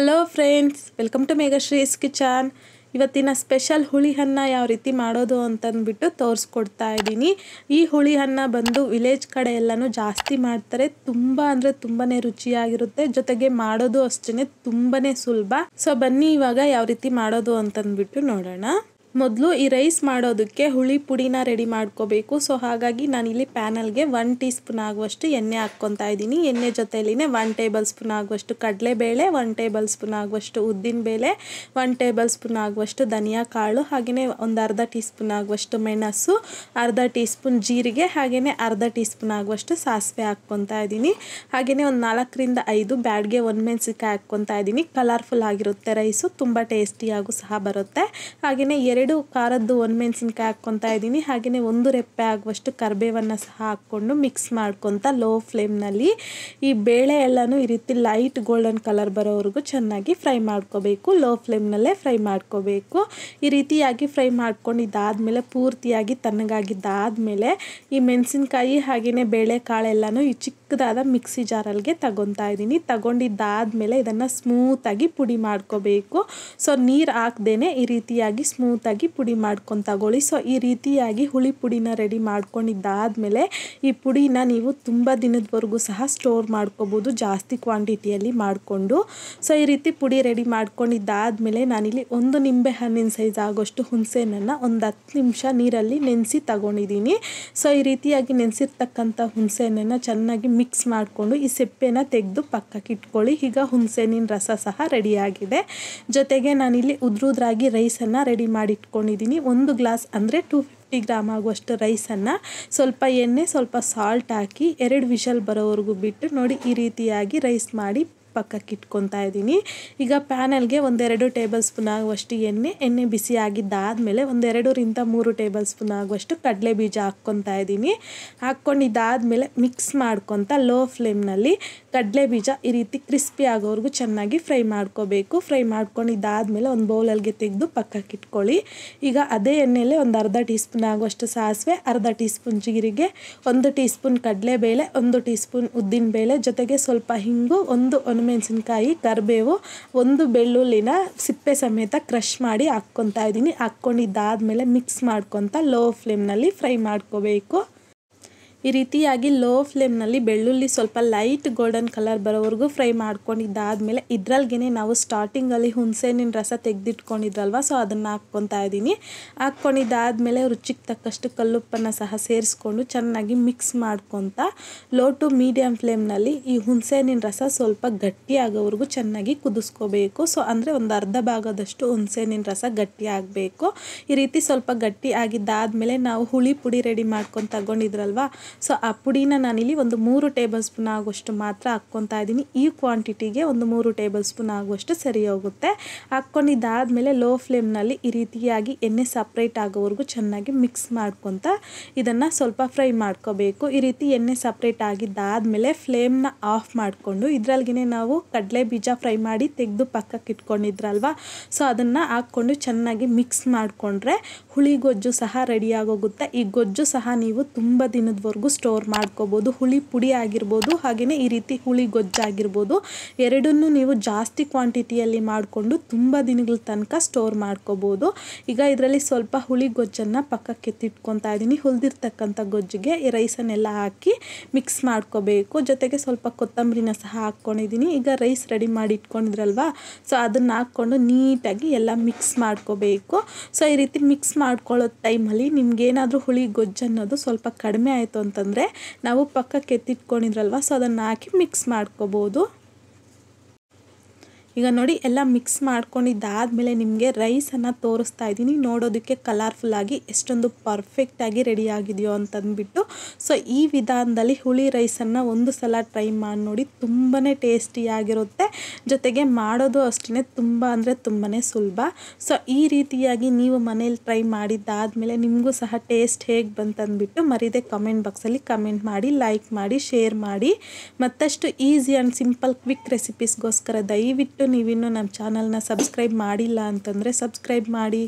hello friends welcome to Meghashree's kitchen ಇವತ್ತಿನ special ಹುಳಿ ಅನ್ನ ಯಾವ ರೀತಿ ಮಾಡೋದು ಅಂತಂದ್ಬಿಟ್ಟು ತೋರಿಸ್ಕೊಡ್ತಾ ಇದ್ದೀನಿ ಈ ಹುಳಿ ಅನ್ನ ಬಂದು ವಿಲೇಜ್ ಕಡೆ ಎಲ್ಲನೂ ಜಾಸ್ತಿ ಮಾಡ್ತಾರೆ ತುಂಬ ಅಂದರೆ ತುಂಬಾ ರುಚಿಯಾಗಿರುತ್ತೆ ಜೊತೆಗೆ ಮಾಡೋದು ಅಷ್ಟೇ ತುಂಬಾ ಸುಲಭ ಸೊ ಬನ್ನಿ ಇವಾಗ ಯಾವ ರೀತಿ ಮಾಡೋದು ಅಂತಂದ್ಬಿಟ್ಟು ನೋಡೋಣ ಮೊದಲು ಈ ರೈಸ್ ಮಾಡೋದಕ್ಕೆ ಹುಳಿ ಪುಡಿನ ರೆಡಿ ಮಾಡ್ಕೋಬೇಕು ಸೊ ಹಾಗಾಗಿ ನಾನಿಲ್ಲಿ ಪ್ಯಾನಲ್ಗೆ ಒನ್ ಟೀ ಸ್ಪೂನ್ ಆಗುವಷ್ಟು ಎಣ್ಣೆ ಹಾಕ್ಕೊತಾ ಇದ್ದೀನಿ ಎಣ್ಣೆ ಜೊತೆಯಲ್ಲಿನೇ ಒನ್ ಟೇಬಲ್ ಸ್ಪೂನ್ ಆಗುವಷ್ಟು ಕಡಲೆಬೇಳೆ ಒನ್ ಟೇಬಲ್ ಸ್ಪೂನ್ ಆಗುವಷ್ಟು ಉದ್ದಿನ ಬೇಳೆ ಒನ್ ಟೇಬಲ್ ಸ್ಪೂನ್ ಆಗುವಷ್ಟು ಧನಿಯಾ ಕಾಳು ಹಾಗೆಯೇ ಒಂದು ಅರ್ಧ ಟೀ ಸ್ಪೂನ್ ಆಗುವಷ್ಟು ಮೆಣಸು ಅರ್ಧ ಟೀ ಸ್ಪೂನ್ ಜೀರಿಗೆ ಹಾಗೆಯೇ ಅರ್ಧ ಟೀ ಸ್ಪೂನ್ ಆಗುವಷ್ಟು ಸಾಸಿವೆ ಹಾಕ್ಕೊತಾ ಇದ್ದೀನಿ ಹಾಗೆಯೇ ಒಂದು ನಾಲ್ಕರಿಂದ ಐದು ಬ್ಯಾಡ್ಗೆ ಮೆಣಸಿಕಾಯಿ ಹಾಕ್ಕೊತಾ ಇದ್ದೀನಿ ಕಲರ್ಫುಲ್ ಆಗಿರುತ್ತೆ ರೈಸು ತುಂಬ ಟೇಸ್ಟಿಯಾಗೂ ಸಹ ಬರುತ್ತೆ ಹಾಗೆಯೇ ಎರಡು ಎರಡು ಖಾರದ್ದು ಒಂದು ಮೆಣಸಿನ್ಕಾಯಿ ಹಾಕ್ಕೊತ ಇದ್ದೀನಿ ಹಾಗೆಯೇ ಒಂದು ರೆಪ್ಪೆ ಆಗುವಷ್ಟು ಕರಿಬೇವನ್ನು ಸಹ ಹಾಕ್ಕೊಂಡು ಮಿಕ್ಸ್ ಮಾಡ್ಕೊತ ಲೋ ಫ್ಲೇಮ್ನಲ್ಲಿ ಈ ಬೇಳೆ ಎಲ್ಲನೂ ಈ ರೀತಿ ಲೈಟ್ ಗೋಲ್ಡನ್ ಕಲರ್ ಬರೋವರೆಗೂ ಚೆನ್ನಾಗಿ ಫ್ರೈ ಮಾಡ್ಕೋಬೇಕು ಲೋ ಫ್ಲೇಮ್ನಲ್ಲೇ ಫ್ರೈ ಮಾಡ್ಕೋಬೇಕು ಈ ರೀತಿಯಾಗಿ ಫ್ರೈ ಮೇಲೆ ಪೂರ್ತಿಯಾಗಿ ತಣ್ಣಗಾಗಿದ್ದಾದಮೇಲೆ ಈ ಮೆಣಸಿನ್ಕಾಯಿ ಹಾಗೆಯೇ ಬೇಳೆ ಕಾಳೆಲ್ಲನೂ ಈ ಚಿಕ್ಕದಾದ ಮಿಕ್ಸಿ ಜಾರಲ್ಗೆ ತಗೊತಾ ಇದ್ದೀನಿ ತಗೊಂಡಿದ್ದಾದಮೇಲೆ ಇದನ್ನು ಸ್ಮೂತಾಗಿ ಪುಡಿ ಮಾಡ್ಕೋಬೇಕು ಸೊ ನೀರು ಹಾಕ್ದೇ ಈ ರೀತಿಯಾಗಿ ಸ್ಮೂತ್ ಪುಡಿ ಮಾಡ್ಕೊಂಡು ತಗೊಳ್ಳಿ ಸೊ ಈ ರೀತಿಯಾಗಿ ಹುಳಿ ಪುಡಿನ ರೆಡಿ ಮಾಡ್ಕೊಂಡಿದ್ದಾದಮೇಲೆ ಈ ಪುಡಿನ ನೀವು ತುಂಬ ದಿನದವರೆಗೂ ಸಹ ಸ್ಟೋರ್ ಮಾಡ್ಕೋಬೋದು ಜಾಸ್ತಿ ಕ್ವಾಂಟಿಟಿಯಲ್ಲಿ ಮಾಡಿಕೊಂಡು ಸೊ ಈ ರೀತಿ ಪುಡಿ ರೆಡಿ ಮಾಡ್ಕೊಂಡಿದ್ದಾದಮೇಲೆ ನಾನಿಲ್ಲಿ ಒಂದು ನಿಂಬೆ ಹಣ್ಣಿನ ಸೈಜ್ ಆಗೋಷ್ಟು ಹುಣಸೆಹಣ್ಣನ್ನು ಒಂದು ಹತ್ತು ನಿಮಿಷ ನೀರಲ್ಲಿ ನೆನೆಸಿ ತಗೊಂಡಿದ್ದೀನಿ ಸೊ ಈ ರೀತಿಯಾಗಿ ನೆನೆಸಿರ್ತಕ್ಕಂಥ ಹುಣಸೆಹಣ್ಣನ್ನು ಚೆನ್ನಾಗಿ ಮಿಕ್ಸ್ ಮಾಡಿಕೊಂಡು ಈ ಸೆಪ್ಪೆನ ತೆಗೆದು ಪಕ್ಕಕ್ಕೆ ಇಟ್ಕೊಳ್ಳಿ ಈಗ ಹುಣಸೆಹಣ್ಣಿನ ರಸ ಸಹ ರೆಡಿಯಾಗಿದೆ ಜೊತೆಗೆ ನಾನಿಲ್ಲಿ ಉದ್ರುದ್ರಾಗಿ ರೈಸನ್ನು ರೆಡಿ ಮಾಡಿ ಇಟ್ಕೊಂಡಿದ್ದೀನಿ ಒಂದು ಗ್ಲಾಸ್ ಅಂದರೆ ಟೂ ಫಿಫ್ಟಿ ಗ್ರಾಮ್ ಆಗುವಷ್ಟು ರೈಸನ್ನು ಸ್ವಲ್ಪ ಎಣ್ಣೆ ಸ್ವಲ್ಪ ಸಾಲ್ಟ್ ಹಾಕಿ ಎರಡು ವಿಷಲ್ ಬರೋವರೆಗೂ ಬಿಟ್ಟು ನೋಡಿ ಈ ರೀತಿಯಾಗಿ ರೈಸ್ ಮಾಡಿ ಪಕ್ಕಕ್ಕೆ ಇಟ್ಕೊತಾ ಇದ್ದೀನಿ ಈಗ ಪ್ಯಾನಲ್ಗೆ ಒಂದೆರಡು ಟೇಬಲ್ ಸ್ಪೂನ್ ಆಗುವಷ್ಟು ಎಣ್ಣೆ ಎಣ್ಣೆ ಬಿಸಿ ಆಗಿದ್ದಾದಮೇಲೆ ಒಂದೆರಡರಿಂದ ಮೂರು ಟೇಬಲ್ ಸ್ಪೂನ್ ಆಗುವಷ್ಟು ಕಡಲೆ ಬೀಜ ಹಾಕ್ಕೊತಾ ಇದ್ದೀನಿ ಮೇಲೆ ಮಿಕ್ಸ್ ಮಾಡ್ಕೊತ ಲೋ ಫ್ಲೇಮ್ನಲ್ಲಿ ಕಡಲೆ ಬೀಜ ಈ ರೀತಿ ಕ್ರಿಸ್ಪಿ ಆಗೋವರೆಗೂ ಚೆನ್ನಾಗಿ ಫ್ರೈ ಮಾಡ್ಕೋಬೇಕು ಫ್ರೈ ಮಾಡ್ಕೊಂಡಿದ್ದಾದಮೇಲೆ ಒಂದು ಬೌಲಲ್ಗೆ ತೆಗೆದು ಪಕ್ಕಕ್ಕೆ ಇಟ್ಕೊಳ್ಳಿ ಈಗ ಅದೇ ಎಣ್ಣೆಲೆ ಒಂದು ಅರ್ಧ ಟೀ ಸ್ಪೂನ್ ಆಗುವಷ್ಟು ಸಾಸಿವೆ ಅರ್ಧ ಟೀ ಸ್ಪೂನ್ ಜೀರಿಗೆ ಒಂದು ಟೀ ಸ್ಪೂನ್ ಕಡಲೆಬೇಳೆ ಒಂದು ಟೀ ಸ್ಪೂನ್ ಉದ್ದಿನಬೇಳೆ ಜೊತೆಗೆ ಸ್ವಲ್ಪ ಹಿಂಗು ಒಂದು ಮೆಣಸಿನ್ಕಾಯಿ ಕರಿಬೇವು ಒಂದು ಬೆಳ್ಳುಳ್ಳಿನ ಸಿಪ್ಪೆ ಸಮೇತ ಕ್ರಷ್ ಮಾಡಿ ಹಾಕ್ಕೊತಾ ಇದ್ದೀನಿ ಹಾಕ್ಕೊಂಡಿದ್ದಾದ್ಮೇಲೆ ಮಿಕ್ಸ್ ಮಾಡ್ಕೊತ ಲೋ ಫ್ಲೇಮ್ನಲ್ಲಿ ಫ್ರೈ ಮಾಡ್ಕೋಬೇಕು ಈ ರೀತಿಯಾಗಿ ಲೋ ಫ್ಲೇಮ್ನಲ್ಲಿ ಬೆಳ್ಳುಳ್ಳಿ ಸ್ವಲ್ಪ ಲೈಟ್ ಗೋಲ್ಡನ್ ಕಲರ್ ಬರೋವರೆಗೂ ಫ್ರೈ ಮಾಡ್ಕೊಂಡಿದ್ದಾದಮೇಲೆ ಇದ್ರಲ್ಲಿಗೆ ನಾವು ಸ್ಟಾರ್ಟಿಂಗಲ್ಲಿ ಹುಣಸೆಹಣ್ಣಿನ ರಸ ತೆಗೆದಿಟ್ಕೊಂಡಿದ್ರಲ್ವ ಸೊ ಅದನ್ನು ಹಾಕ್ಕೊತಾ ಇದ್ದೀನಿ ಹಾಕ್ಕೊಂಡಿದ್ದಾದಮೇಲೆ ರುಚಿಗೆ ತಕ್ಕಷ್ಟು ಕಲ್ಲುಪ್ಪನ್ನು ಸಹ ಸೇರಿಸ್ಕೊಂಡು ಚೆನ್ನಾಗಿ ಮಿಕ್ಸ್ ಮಾಡ್ಕೊತ ಲೋ ಟು ಮೀಡಿಯಮ್ ಫ್ಲೇಮ್ನಲ್ಲಿ ಈ ಹುಣಸೆಹಣ್ಣಿನ ರಸ ಸ್ವಲ್ಪ ಗಟ್ಟಿ ಆಗೋವರೆಗೂ ಚೆನ್ನಾಗಿ ಕುದಿಸ್ಕೋಬೇಕು ಸೊ ಅಂದರೆ ಒಂದು ಅರ್ಧ ಭಾಗದಷ್ಟು ಹುಣಸೆಹಣ್ಣಿನ ರಸ ಗಟ್ಟಿ ಆಗಬೇಕು ಈ ರೀತಿ ಸ್ವಲ್ಪ ಗಟ್ಟಿ ಆಗಿದ್ದಾದಮೇಲೆ ನಾವು ಹುಳಿ ಪುಡಿ ರೆಡಿ ಮಾಡ್ಕೊಂಡು ತಗೊಂಡಿದ್ರಲ್ವಾ ಸೊ ಆ ಪುಡಿನ ನಾನಿಲ್ಲಿ ಒಂದು ಮೂರು ಟೇಬಲ್ ಸ್ಪೂನ್ ಆಗುವಷ್ಟು ಮಾತ್ರ ಹಾಕ್ಕೊತಾ ಇದ್ದೀನಿ ಈ ಕ್ವಾಂಟಿಟಿಗೆ ಒಂದು ಮೂರು ಟೇಬಲ್ ಸ್ಪೂನ್ ಆಗುವಷ್ಟು ಸರಿ ಹೋಗುತ್ತೆ ಹಾಕ್ಕೊಂಡಿದ್ದಾದಮೇಲೆ ಲೋ ಫ್ಲೇಮ್ನಲ್ಲಿ ಈ ರೀತಿಯಾಗಿ ಎಣ್ಣೆ ಸಪ್ರೇಟ್ ಆಗೋವರೆಗೂ ಚೆನ್ನಾಗಿ ಮಿಕ್ಸ್ ಮಾಡ್ಕೊತ ಇದನ್ನು ಸ್ವಲ್ಪ ಫ್ರೈ ಮಾಡ್ಕೋಬೇಕು ಈ ರೀತಿ ಎಣ್ಣೆ ಸಪ್ರೇಟ್ ಆಗಿದ್ದಾದಮೇಲೆ ಫ್ಲೇಮ್ನ ಆಫ್ ಮಾಡಿಕೊಂಡು ಇದ್ರಲ್ಲಿಗೆ ನಾವು ಕಡಲೆ ಬೀಜ ಫ್ರೈ ಮಾಡಿ ತೆಗೆದು ಪಕ್ಕಕ್ಕೆ ಇಟ್ಕೊಂಡಿದ್ರಲ್ವ ಸೊ ಅದನ್ನು ಹಾಕ್ಕೊಂಡು ಚೆನ್ನಾಗಿ ಮಿಕ್ಸ್ ಮಾಡಿಕೊಂಡ್ರೆ ಹುಳಿ ಗೊಜ್ಜು ಸಹ ರೆಡಿಯಾಗೋಗುತ್ತೆ ಈ ಗೊಜ್ಜು ಸಹ ನೀವು ತುಂಬ ದಿನದವರೆಗೂ ಸ್ಟೋರ್ ಮಾಡ್ಕೋಬೋದು ಹುಳಿ ಪುಡಿ ಆಗಿರ್ಬೋದು ಹಾಗೆಯೇ ಈ ರೀತಿ ಹುಳಿ ಗೊಜ್ಜಾಗಿರ್ಬೋದು ಎರಡನ್ನೂ ನೀವು ಜಾಸ್ತಿ ಕ್ವಾಂಟಿಟಿಯಲ್ಲಿ ಮಾಡಿಕೊಂಡು ತುಂಬ ದಿನಗಳ ತನಕ ಸ್ಟೋರ್ ಮಾಡ್ಕೋಬೋದು ಈಗ ಇದರಲ್ಲಿ ಸ್ವಲ್ಪ ಹುಳಿ ಗೊಜ್ಜನ್ನು ಪಕ್ಕಕ್ಕೆತ್ತಿಟ್ಕೊತಾ ಇದ್ದೀನಿ ಹುಲ್ದಿರ್ತಕ್ಕಂಥ ಗೊಜ್ಜಿಗೆ ರೈಸನ್ನೆಲ್ಲ ಹಾಕಿ ಮಿಕ್ಸ್ ಮಾಡ್ಕೋಬೇಕು ಜೊತೆಗೆ ಸ್ವಲ್ಪ ಕೊತ್ತಂಬರಿನ ಸಹ ಹಾಕ್ಕೊಂಡಿದ್ದೀನಿ ಈಗ ರೈಸ್ ರೆಡಿ ಮಾಡಿ ಇಟ್ಕೊಂಡಿದ್ರಲ್ವಾ ಸೊ ಅದನ್ನು ಹಾಕ್ಕೊಂಡು ನೀಟಾಗಿ ಎಲ್ಲ ಮಿಕ್ಸ್ ಮಾಡ್ಕೋಬೇಕು ಸೊ ಈ ರೀತಿ ಮಿಕ್ಸ್ ಮಾಡ್ಕೊಳ್ಳೋ ಟೈಮಲ್ಲಿ ಏನಾದರೂ ಹುಳಿ ಗೊಜ್ಜು ಅನ್ನೋದು ಸ್ವಲ್ಪ ಕಡಿಮೆ ಆಯಿತು ಅಂತಂದರೆ ನಾವು ಪಕ್ಕಕ್ಕೆ ಎತ್ತಿಟ್ಕೊಂಡಿದ್ರಲ್ವ ಸೊ ಅದನ್ನು ಹಾಕಿ ಮಿಕ್ಸ್ ಮಾಡ್ಕೋಬೋದು ಈಗ ನೋಡಿ ಎಲ್ಲ ಮಿಕ್ಸ್ ಮಾಡ್ಕೊಂಡಿದ್ದಾದಮೇಲೆ ನಿಮಗೆ ರೈಸನ್ನು ತೋರಿಸ್ತಾ ಇದ್ದೀನಿ ನೋಡೋದಕ್ಕೆ ಕಲರ್ಫುಲ್ಲಾಗಿ ಎಷ್ಟೊಂದು ಪರ್ಫೆಕ್ಟಾಗಿ ರೆಡಿಯಾಗಿದೆಯೋ ಅಂತಂದ್ಬಿಟ್ಟು ಸೊ ಈ ವಿಧಾನದಲ್ಲಿ ಹುಳಿ ರೈಸನ್ನು ಒಂದು ಸಲ ಟ್ರೈ ಮಾಡಿ ನೋಡಿ ತುಂಬಾ ಟೇಸ್ಟಿಯಾಗಿರುತ್ತೆ ಜೊತೆಗೆ ಮಾಡೋದು ಅಷ್ಟೇ ತುಂಬ ಅಂದರೆ ತುಂಬಾ ಸುಲಭ ಸೊ ಈ ರೀತಿಯಾಗಿ ನೀವು ಮನೇಲಿ ಟ್ರೈ ಮಾಡಿದ್ದಾದಮೇಲೆ ನಿಮಗೂ ಸಹ ಟೇಸ್ಟ್ ಹೇಗೆ ಬಂತಂದ್ಬಿಟ್ಟು ಮರಿದೆ ಕಮೆಂಟ್ ಬಾಕ್ಸಲ್ಲಿ ಕಮೆಂಟ್ ಮಾಡಿ ಲೈಕ್ ಮಾಡಿ ಶೇರ್ ಮಾಡಿ ಮತ್ತಷ್ಟು ಈಸಿ ಆ್ಯಂಡ್ ಸಿಂಪಲ್ ಕ್ವಿಕ್ ರೆಸಿಪೀಸ್ಗೋಸ್ಕರ ದಯವಿಟ್ಟು ನೀವಿನ್ನೂ ನಮ್ಮ ಚಾನಲ್ನ ಸಬ್ಸ್ಕ್ರೈಬ್ ಮಾಡಿಲ್ಲ ಅಂತಂದರೆ ಸಬ್ಸ್ಕ್ರೈಬ್ ಮಾಡಿ